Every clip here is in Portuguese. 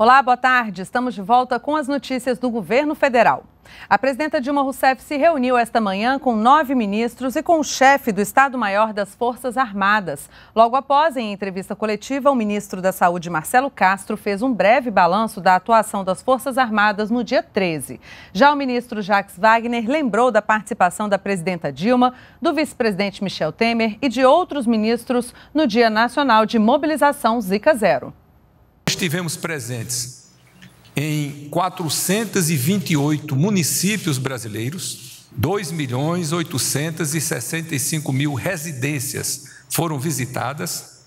Olá, boa tarde. Estamos de volta com as notícias do governo federal. A presidenta Dilma Rousseff se reuniu esta manhã com nove ministros e com o chefe do Estado-Maior das Forças Armadas. Logo após, em entrevista coletiva, o ministro da Saúde, Marcelo Castro, fez um breve balanço da atuação das Forças Armadas no dia 13. Já o ministro Jacques Wagner lembrou da participação da presidenta Dilma, do vice-presidente Michel Temer e de outros ministros no Dia Nacional de Mobilização Zika Zero estivemos presentes em 428 municípios brasileiros, 2 milhões 865 mil residências foram visitadas.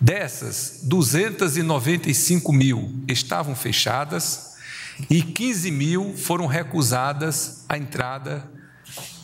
Dessas, 295 mil estavam fechadas e 15 mil foram recusadas a entrada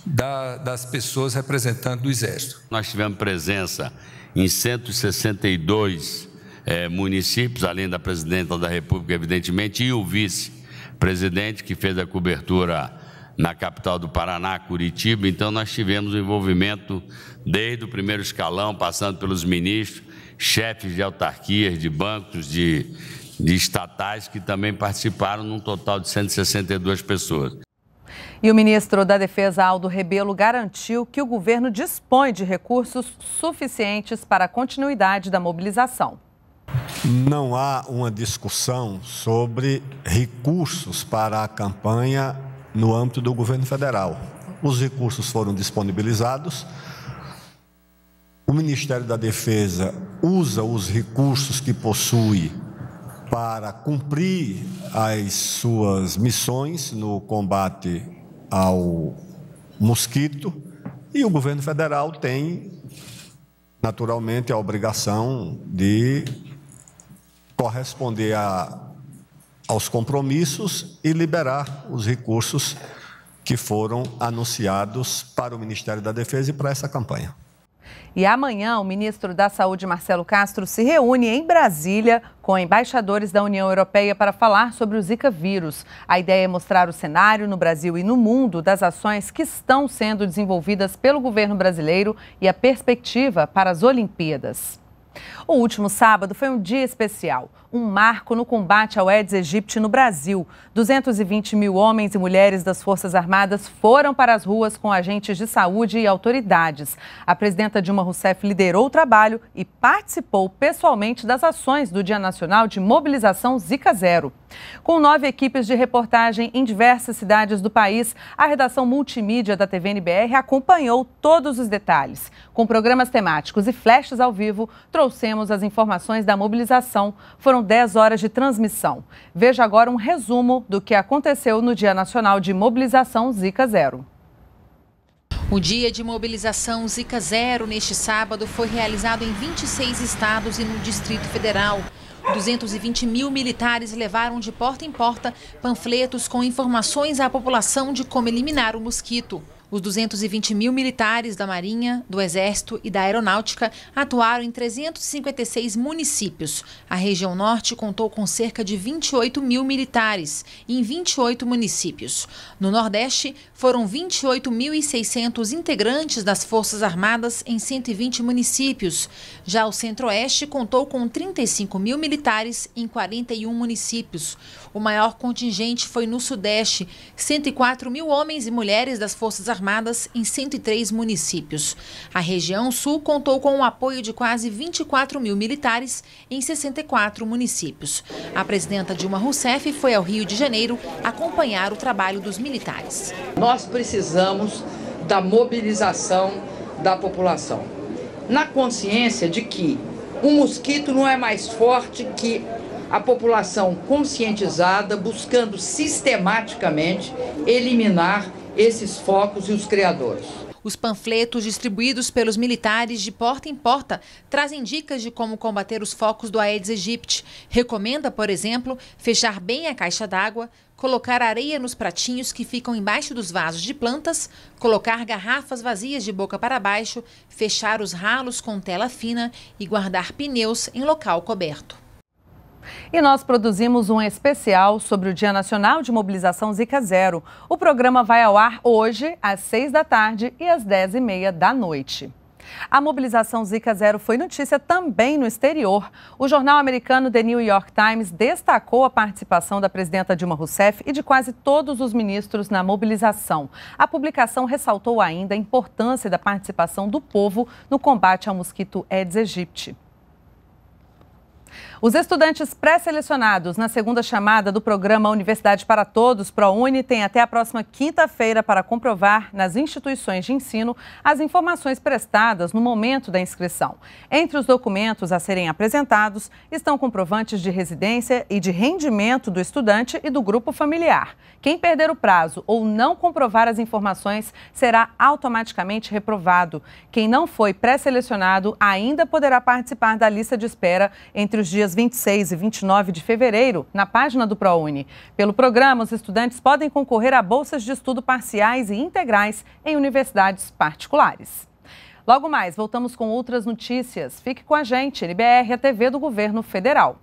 da, das pessoas representantes do Exército. Nós tivemos presença em 162 é, municípios, além da presidenta da República, evidentemente, e o vice-presidente, que fez a cobertura na capital do Paraná, Curitiba. Então, nós tivemos o envolvimento desde o primeiro escalão, passando pelos ministros, chefes de autarquias, de bancos, de, de estatais, que também participaram, num total de 162 pessoas. E o ministro da Defesa, Aldo Rebelo, garantiu que o governo dispõe de recursos suficientes para a continuidade da mobilização. Não há uma discussão sobre recursos para a campanha no âmbito do governo federal. Os recursos foram disponibilizados. O Ministério da Defesa usa os recursos que possui para cumprir as suas missões no combate ao mosquito e o governo federal tem naturalmente a obrigação de corresponder a, aos compromissos e liberar os recursos que foram anunciados para o Ministério da Defesa e para essa campanha. E amanhã, o ministro da Saúde, Marcelo Castro, se reúne em Brasília com embaixadores da União Europeia para falar sobre o Zika vírus. A ideia é mostrar o cenário no Brasil e no mundo das ações que estão sendo desenvolvidas pelo governo brasileiro e a perspectiva para as Olimpíadas. O último sábado foi um dia especial, um marco no combate ao Aedes aegypti no Brasil. 220 mil homens e mulheres das Forças Armadas foram para as ruas com agentes de saúde e autoridades. A presidenta Dilma Rousseff liderou o trabalho e participou pessoalmente das ações do Dia Nacional de Mobilização Zika Zero. Com nove equipes de reportagem em diversas cidades do país, a redação multimídia da TV NBR acompanhou todos os detalhes. Com programas temáticos e flashes ao vivo, trouxe trouxemos as informações da mobilização. Foram 10 horas de transmissão. Veja agora um resumo do que aconteceu no Dia Nacional de Mobilização Zika Zero. O dia de mobilização Zika Zero neste sábado foi realizado em 26 estados e no Distrito Federal. 220 mil militares levaram de porta em porta panfletos com informações à população de como eliminar o mosquito. Os 220 mil militares da Marinha, do Exército e da Aeronáutica atuaram em 356 municípios. A região norte contou com cerca de 28 mil militares em 28 municípios. No Nordeste, foram 28.600 integrantes das Forças Armadas em 120 municípios. Já o Centro-Oeste contou com 35 mil militares em 41 municípios. O maior contingente foi no Sudeste, 104 mil homens e mulheres das Forças Armadas armadas em 103 municípios. A região sul contou com o apoio de quase 24 mil militares em 64 municípios. A presidenta Dilma Rousseff foi ao Rio de Janeiro acompanhar o trabalho dos militares. Nós precisamos da mobilização da população. Na consciência de que o um mosquito não é mais forte que a população conscientizada buscando sistematicamente eliminar esses focos e os criadores. Os panfletos distribuídos pelos militares de porta em porta trazem dicas de como combater os focos do Aedes aegypti. Recomenda, por exemplo, fechar bem a caixa d'água, colocar areia nos pratinhos que ficam embaixo dos vasos de plantas, colocar garrafas vazias de boca para baixo, fechar os ralos com tela fina e guardar pneus em local coberto. E nós produzimos um especial sobre o Dia Nacional de Mobilização Zika Zero. O programa vai ao ar hoje, às 6 da tarde e às 10 e meia da noite. A mobilização Zika Zero foi notícia também no exterior. O jornal americano The New York Times destacou a participação da presidenta Dilma Rousseff e de quase todos os ministros na mobilização. A publicação ressaltou ainda a importância da participação do povo no combate ao mosquito Aedes aegypti. Os estudantes pré-selecionados na segunda chamada do programa Universidade para Todos, ProUni, têm até a próxima quinta-feira para comprovar nas instituições de ensino as informações prestadas no momento da inscrição. Entre os documentos a serem apresentados estão comprovantes de residência e de rendimento do estudante e do grupo familiar. Quem perder o prazo ou não comprovar as informações será automaticamente reprovado. Quem não foi pré-selecionado ainda poderá participar da lista de espera entre entre os dias 26 e 29 de fevereiro na página do ProUni. Pelo programa, os estudantes podem concorrer a bolsas de estudo parciais e integrais em universidades particulares. Logo mais, voltamos com outras notícias. Fique com a gente, NBR, a TV do Governo Federal.